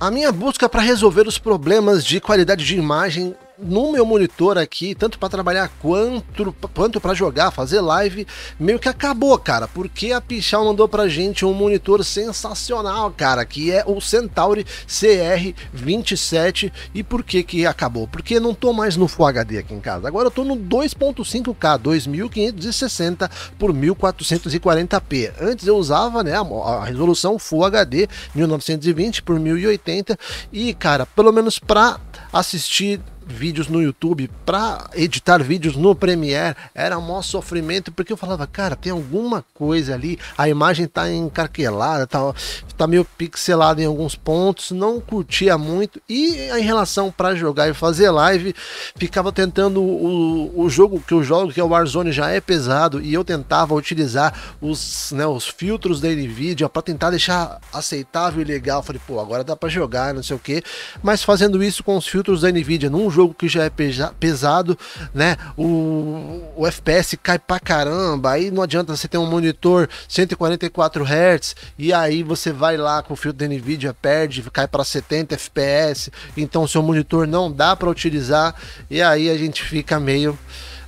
A minha busca para resolver os problemas de qualidade de imagem no meu monitor aqui, tanto para trabalhar quanto, quanto para jogar, fazer live, meio que acabou, cara, porque a Pichal mandou pra gente um monitor sensacional, cara, que é o Centauri CR27. E por que que acabou? Porque não tô mais no Full HD aqui em casa. Agora eu tô no 2.5K, 2560 por 1440p. Antes eu usava, né, a resolução Full HD 1920 por 1080 e, cara, pelo menos para assistir vídeos no YouTube, para editar vídeos no Premiere, era um maior sofrimento, porque eu falava, cara, tem alguma coisa ali, a imagem tá encarquelada, tá, tá meio pixelada em alguns pontos, não curtia muito. E em relação para jogar e fazer live, ficava tentando o, o jogo que eu jogo, que é o Warzone, já é pesado, e eu tentava utilizar os, né, os filtros da NVIDIA para tentar deixar aceitável e legal. Falei, pô, agora dá para jogar, não sei o que, mas fazendo isso com os filtros da NVIDIA num jogo jogo que já é pesado, né? O, o FPS cai pra caramba. Aí não adianta você ter um monitor 144 Hz e aí você vai lá com o filtro da Nvidia, perde, cai para 70 FPS. Então seu monitor não dá para utilizar e aí a gente fica meio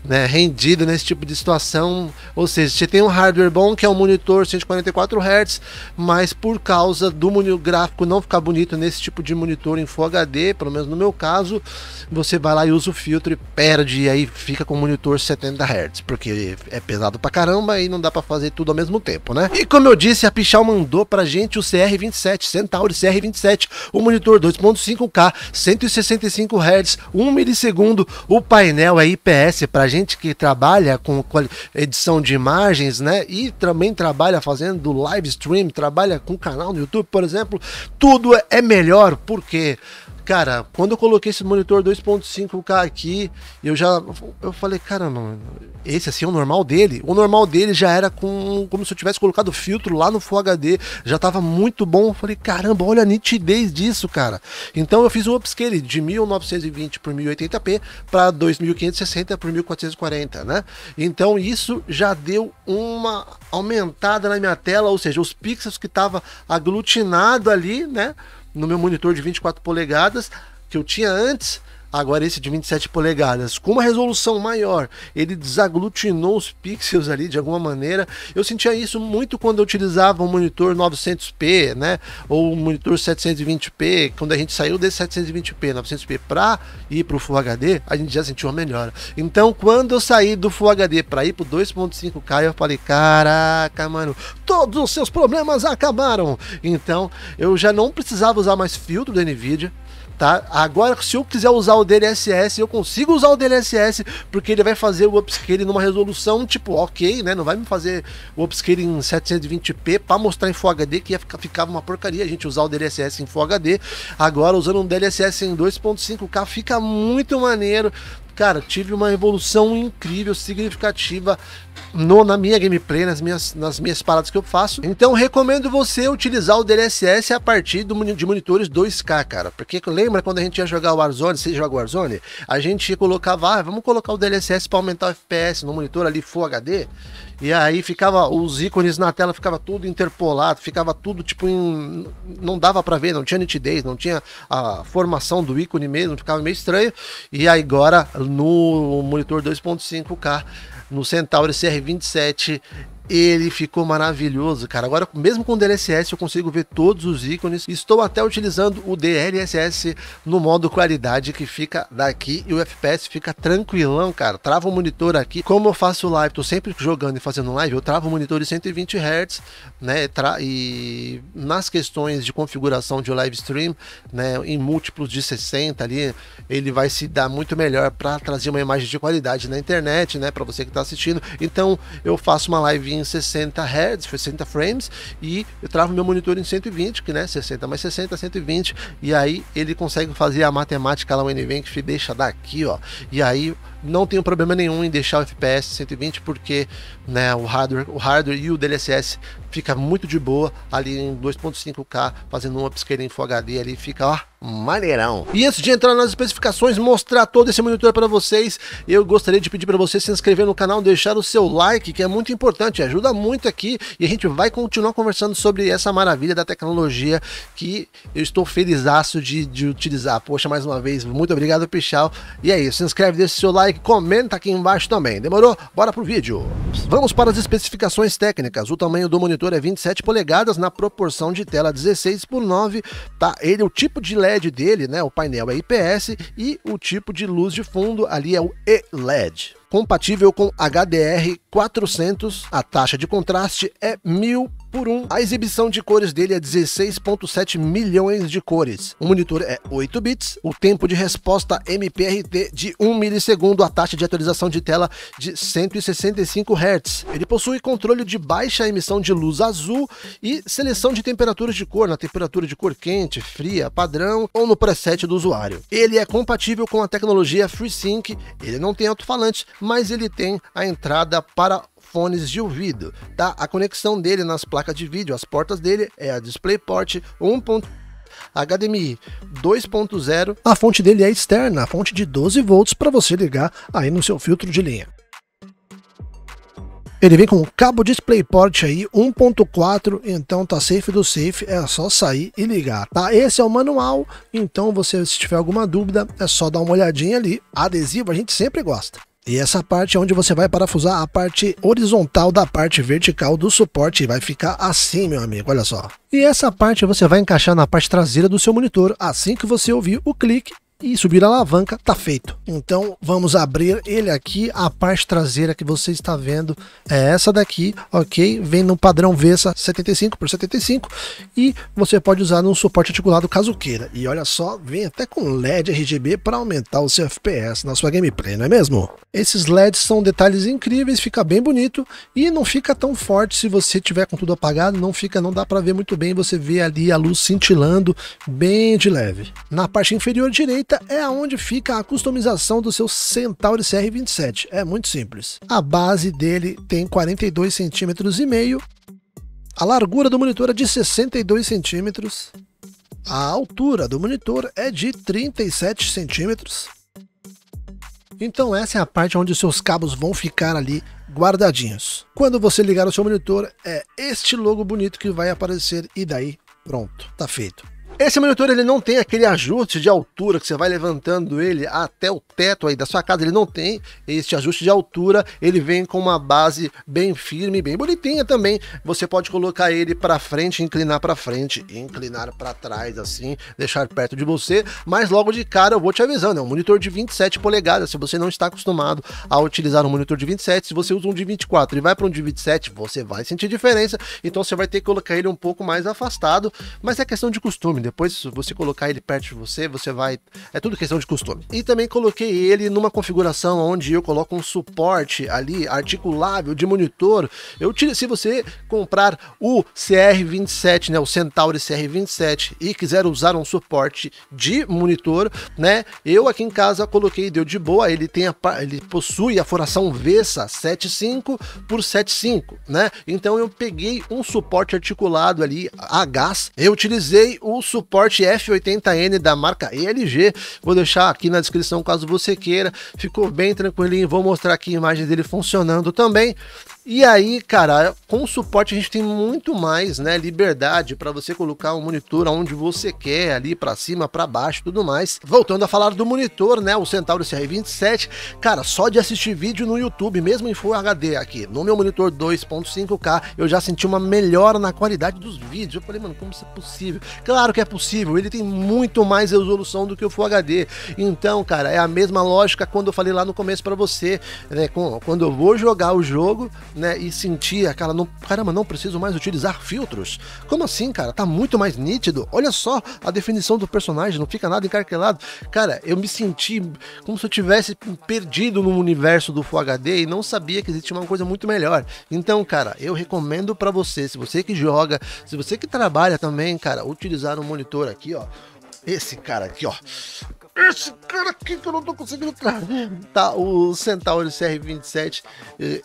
né, rendido nesse tipo de situação. Ou seja, você tem um hardware bom que é um monitor 144 Hz, mas por causa do gráfico não ficar bonito nesse tipo de monitor em Full HD, pelo menos no meu caso, você vai lá e usa o filtro e perde e aí fica com o monitor 70 Hz, porque é pesado pra caramba e não dá para fazer tudo ao mesmo tempo, né? E como eu disse, a Pichal mandou pra gente o CR27, Centauri CR27, o monitor 2.5K, 165 Hz, 1 milissegundo, o painel é IPS pra gente que trabalha com edição de imagens, né? E também trabalha fazendo live stream, trabalha com canal no YouTube, por exemplo, tudo é melhor porque Cara, quando eu coloquei esse monitor 2.5K aqui, eu já. Eu falei, cara, não, esse assim é o normal dele. O normal dele já era com, como se eu tivesse colocado filtro lá no Full HD, já tava muito bom. Eu falei, caramba, olha a nitidez disso, cara. Então eu fiz um upscale de 1920 por 1080p para 2560 por 1440, né? Então isso já deu uma aumentada na minha tela, ou seja, os pixels que tava aglutinado ali, né? no meu monitor de 24 polegadas que eu tinha antes Agora esse de 27 polegadas, com uma resolução maior, ele desaglutinou os pixels ali de alguma maneira. Eu sentia isso muito quando eu utilizava um monitor 900p, né, ou um monitor 720p. Quando a gente saiu desse 720p, 900p para ir para o Full HD, a gente já sentiu uma melhora. Então, quando eu saí do Full HD para ir para 2.5K, eu falei: "Caraca, mano, todos os seus problemas acabaram". Então, eu já não precisava usar mais filtro da Nvidia, tá? Agora, se eu quiser usar o DLSS, eu consigo usar o DLSS, porque ele vai fazer o upscaling numa resolução tipo, ok, né? Não vai me fazer o upscaling em 720p para mostrar em Full HD, que ia ficar, ficava uma porcaria a gente usar o DLSS em Full HD. Agora, usando um DLSS em 2.5K, fica muito maneiro. Cara, tive uma evolução incrível, significativa no, na minha gameplay, nas minhas, nas minhas paradas que eu faço. Então recomendo você utilizar o DLSS a partir do, de monitores 2K, cara. Porque lembra quando a gente ia jogar o Warzone, você joga o Warzone? A gente colocava, ah, vamos colocar o DLSS para aumentar o FPS no monitor ali Full HD. E aí ficava, os ícones na tela ficava tudo interpolado, ficava tudo tipo em, Não dava para ver, não tinha nitidez, não tinha a formação do ícone mesmo, ficava meio estranho. E agora no monitor 2.5K, no Centauri CR27 ele ficou maravilhoso, cara. Agora, mesmo com o DLSS, eu consigo ver todos os ícones. Estou até utilizando o DLSS no modo qualidade, que fica daqui. E o FPS fica tranquilão, cara. Trava o monitor aqui. Como eu faço live, tô sempre jogando e fazendo live, eu travo o monitor de 120 Hz, né? E nas questões de configuração de live stream, né? Em múltiplos de 60 ali, ele vai se dar muito melhor para trazer uma imagem de qualidade na internet, né? Para você que está assistindo. Então, eu faço uma live em 60 Hz, 60 frames, e eu travo meu monitor em 120, que né, 60 mais 60, 120, e aí ele consegue fazer a matemática lá, o NVENC, deixa daqui, ó, e aí não tenho problema nenhum em deixar o FPS 120 porque né, o, hardware, o hardware e o DLSS fica muito de boa ali em 2.5K, fazendo um upscaling em Full HD ali, fica ó, maneirão. E antes de entrar nas especificações, mostrar todo esse monitor para vocês, eu gostaria de pedir para você se inscrever no canal, deixar o seu like, que é muito importante, ajuda muito aqui e a gente vai continuar conversando sobre essa maravilha da tecnologia que eu estou felizaço de, de utilizar. Poxa, mais uma vez, muito obrigado, Pichal. E é isso, se inscreve, deixa o seu like, like, comenta aqui embaixo também. Demorou? Bora pro vídeo. Vamos para as especificações técnicas. O tamanho do monitor é 27 polegadas na proporção de tela 16 por 9, tá? Ele, o tipo de LED dele, né? O painel é IPS e o tipo de luz de fundo ali é o e led compatível com HDR 400. A taxa de contraste é 1000 por 1. A exibição de cores dele é 16.7 milhões de cores. O monitor é 8 bits, o tempo de resposta MPRT de 1 milissegundo, a taxa de atualização de tela de 165 Hz. Ele possui controle de baixa emissão de luz azul e seleção de temperaturas de cor, na temperatura de cor quente, fria, padrão ou no preset do usuário. Ele é compatível com a tecnologia FreeSync, ele não tem alto-falante, mas ele tem a entrada para fones de ouvido, tá? A conexão dele nas placas de vídeo, as portas dele é a DisplayPort 1.0 HDMI 2.0. A fonte dele é externa, a fonte de 12 volts para você ligar aí no seu filtro de linha. Ele vem com um cabo DisplayPort aí 1.4, então tá safe do safe, é só sair e ligar, tá? Esse é o manual, então você se tiver alguma dúvida, é só dar uma olhadinha ali. Adesivo a gente sempre gosta. E essa parte é onde você vai parafusar a parte horizontal da parte vertical do suporte e vai ficar assim, meu amigo, olha só. E essa parte você vai encaixar na parte traseira do seu monitor assim que você ouvir o clique e subir a alavanca, tá feito. Então vamos abrir ele aqui, a parte traseira que você está vendo é essa daqui, ok? Vem no padrão Vessa 75 por 75 e você pode usar num suporte articulado caso queira. E olha só, vem até com LED RGB para aumentar o seu FPS na sua gameplay, não é mesmo? Esses LEDs são detalhes incríveis, fica bem bonito e não fica tão forte se você tiver com tudo apagado, não fica, não dá para ver muito bem, você vê ali a luz cintilando bem de leve. Na parte inferior direita direita é onde fica a customização do seu Centauri CR27. É muito simples. A base dele tem 42 cm e meio. A largura do monitor é de 62 cm. A altura do monitor é de 37 cm. Então essa é a parte onde os seus cabos vão ficar ali guardadinhos. Quando você ligar o seu monitor, é este logo bonito que vai aparecer e daí pronto, tá feito. Esse monitor ele não tem aquele ajuste de altura que você vai levantando ele até o teto aí da sua casa, ele não tem esse ajuste de altura, ele vem com uma base bem firme, bem bonitinha também. Você pode colocar ele para frente, inclinar para frente, inclinar para trás assim, deixar perto de você, mas logo de cara eu vou te avisando, é um monitor de 27 polegadas, se você não está acostumado a utilizar um monitor de 27, se você usa um de 24 e vai para um de 27, você vai sentir diferença, então você vai ter que colocar ele um pouco mais afastado, mas é questão de costume né? depois, se você colocar ele perto de você, você vai. É tudo questão de costume. E também coloquei ele numa configuração onde eu coloco um suporte ali articulável de monitor. Eu tiro, se você comprar o CR27, né, o Centauri CR27 e quiser usar um suporte de monitor, né, eu aqui em casa coloquei deu de boa. Ele tem a, ele possui a furação Vessa 75 por 75, né? Então eu peguei um suporte articulado ali a gás. Eu utilizei o suporte F80N da marca ELG. Vou deixar aqui na descrição caso você queira. Ficou bem tranquilinho. Vou mostrar aqui a imagem dele funcionando também. E aí, cara, com o suporte a gente tem muito mais, né, liberdade para você colocar o um monitor onde você quer, ali para cima, para baixo, tudo mais. Voltando a falar do monitor, né, o Centauro CR27, cara, só de assistir vídeo no YouTube, mesmo em Full HD aqui, no meu monitor 2.5K, eu já senti uma melhora na qualidade dos vídeos. Eu falei, mano, como isso é possível? Claro que é possível, ele tem muito mais resolução do que o Full HD. Então, cara, é a mesma lógica quando eu falei lá no começo para você, né, quando eu vou jogar o jogo, né, e sentia, cara, não, caramba, não preciso mais utilizar filtros. Como assim, cara? Tá muito mais nítido. Olha só a definição do personagem, não fica nada encarquelado. Cara, eu me senti como se eu tivesse perdido no universo do Full HD e não sabia que existia uma coisa muito melhor. Então, cara, eu recomendo para você, se você que joga, se você que trabalha também, cara, utilizar um monitor aqui, ó. Esse cara aqui, ó. Esse cara aqui que eu não tô conseguindo trazer. Tá, o Centauri CR27. Eh,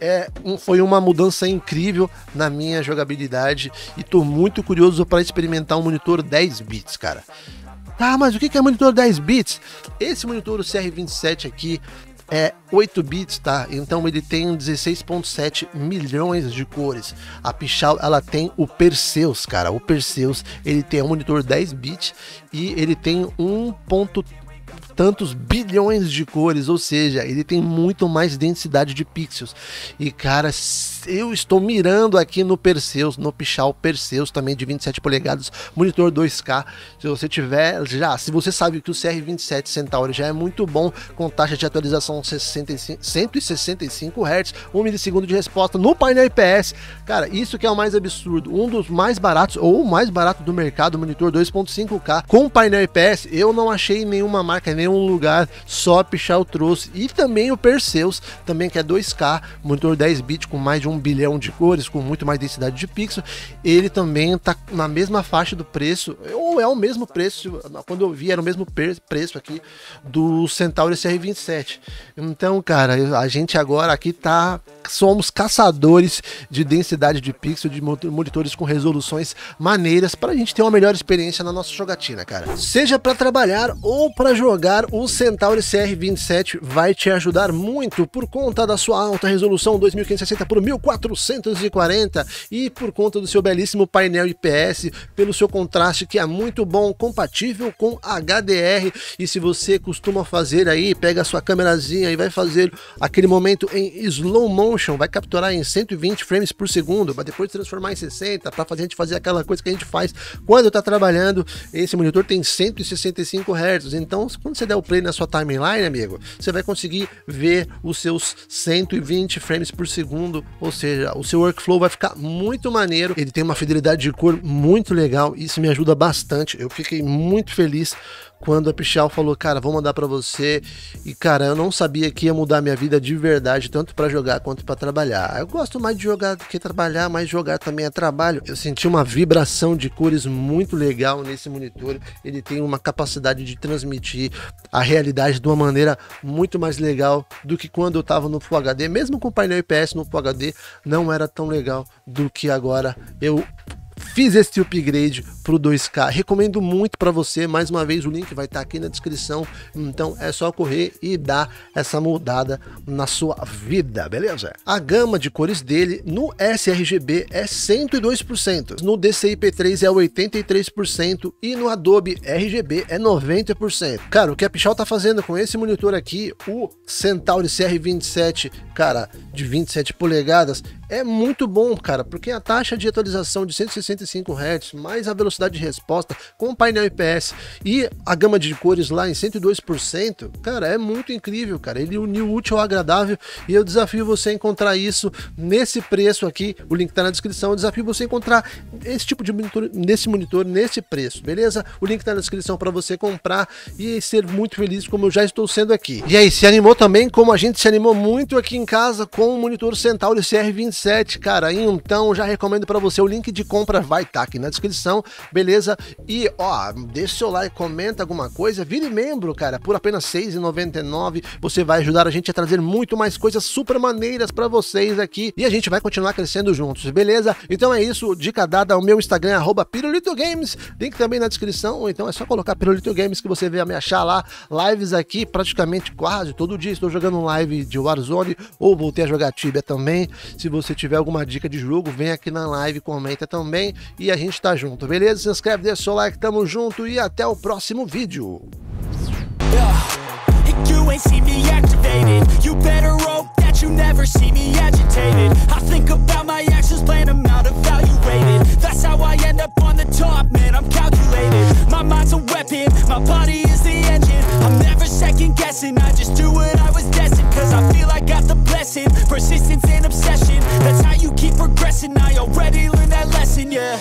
é, um, foi uma mudança incrível na minha jogabilidade e tô muito curioso para experimentar um monitor 10 bits, cara. Tá, mas o que é monitor 10 bits? Esse monitor CR27 aqui é 8 bits, tá? Então ele tem 16.7 milhões de cores. A Pichal, ela tem o Perseus, cara. O Perseus, ele tem um monitor 10 bits e ele tem 1.3 tantos bilhões de cores, ou seja, ele tem muito mais densidade de pixels. E cara, eu estou mirando aqui no Perseus, no Pichal Perseus, também de 27 polegadas, monitor 2K. Se você tiver já, se você sabe que o CR27 Centauri já é muito bom, com taxa de atualização 65, 165 Hz, 1 milissegundo de resposta no painel IPS. Cara, isso que é o mais absurdo, um dos mais baratos ou o mais barato do mercado, monitor 2.5K com painel IPS. Eu não achei nenhuma marca, nenhum lugar, só Pichal trouxe. E também o Perseus, também que é 2K, monitor 10 bit com mais de um bilhão de cores, com muito mais densidade de pixel, ele também tá na mesma faixa do preço, ou é o mesmo preço, quando eu vi era o mesmo preço aqui do Centauri CR27. Então, cara, a gente agora aqui tá, somos caçadores de densidade de pixel, de monitores com resoluções maneiras, para a gente ter uma melhor experiência na nossa jogatina, cara. Seja para trabalhar ou para jogar, o Centauri CR27 vai te ajudar muito por conta da sua alta resolução 2560 por 1000 1440 e por conta do seu belíssimo painel IPS, pelo seu contraste que é muito bom, compatível com HDR. E se você costuma fazer aí, pega a sua câmerazinha e vai fazer aquele momento em slow motion, vai capturar em 120 frames por segundo, para depois transformar em 60 para fazer a gente fazer aquela coisa que a gente faz quando está trabalhando. Esse monitor tem 165 Hz, então quando você der o play na sua timeline, amigo, você vai conseguir ver os seus 120 frames por segundo, ou ou seja, o seu workflow vai ficar muito maneiro, ele tem uma fidelidade de cor muito legal, isso me ajuda bastante, eu fiquei muito feliz quando a Pichal falou, cara, vou mandar para você. E cara, eu não sabia que ia mudar minha vida de verdade, tanto para jogar quanto para trabalhar. Eu gosto mais de jogar do que trabalhar, mas jogar também é trabalho. Eu senti uma vibração de cores muito legal nesse monitor. Ele tem uma capacidade de transmitir a realidade de uma maneira muito mais legal do que quando eu tava no Full HD, mesmo com o painel IPS no Full HD, não era tão legal do que agora eu fiz este upgrade pro 2K. Recomendo muito para você, mais uma vez o link vai estar tá aqui na descrição. Então é só correr e dar essa mudada na sua vida, beleza? A gama de cores dele no sRGB é 102%, no DCI-P3 é 83% e no Adobe RGB é 90%. Cara, o que a Pichal tá fazendo com esse monitor aqui, o Centauri CR27, cara, de 27 polegadas, é muito bom, cara, porque a taxa de atualização de 165 Hz, mais a velocidade de resposta com o painel IPS e a gama de cores lá em 102%, cara, é muito incrível, cara. Ele uniu útil ao agradável e eu desafio você a encontrar isso nesse preço aqui. O link tá na descrição. Eu desafio você a encontrar esse tipo de monitor nesse monitor nesse preço, beleza? O link tá na descrição para você comprar e ser muito feliz como eu já estou sendo aqui. E aí, se animou também como a gente se animou muito aqui em casa com o monitor Centauri cr 20 headset, cara, então já recomendo para você. O link de compra vai estar tá aqui na descrição, beleza? E ó, deixa seu like, comenta alguma coisa, vire membro, cara, por apenas R$ 6,99. Você vai ajudar a gente a trazer muito mais coisas super maneiras para vocês aqui e a gente vai continuar crescendo juntos, beleza? Então é isso, dica dada ao meu Instagram, é arroba Games, link também na descrição, ou então é só colocar Pirulito Games que você vai me achar lá. Lives aqui praticamente quase todo dia, estou jogando live de Warzone ou voltei a jogar Tibia também. Se você você tiver alguma dica de jogo, vem aqui na live, comenta também e a gente tá junto, beleza? Se inscreve, deixa o seu like, tamo junto e até o próximo vídeo. you never see me agitated I think about my actions, plan them out, evaluated That's how I end up on the top, man, I'm calculated My mind's a weapon, my body is the engine I'm never second guessing, I just do it already learned that lesson, yeah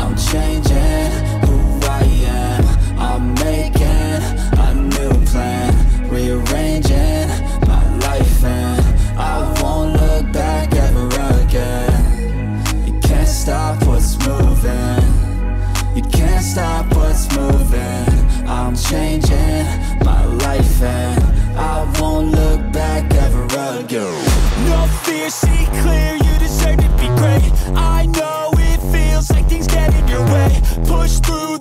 I'm changing who I am I'm making a new plan Rearranging my life and I won't look back ever again You can't stop what's moving You can't stop what's moving I'm changing my life and I won't look back ever again No fear, see clear First through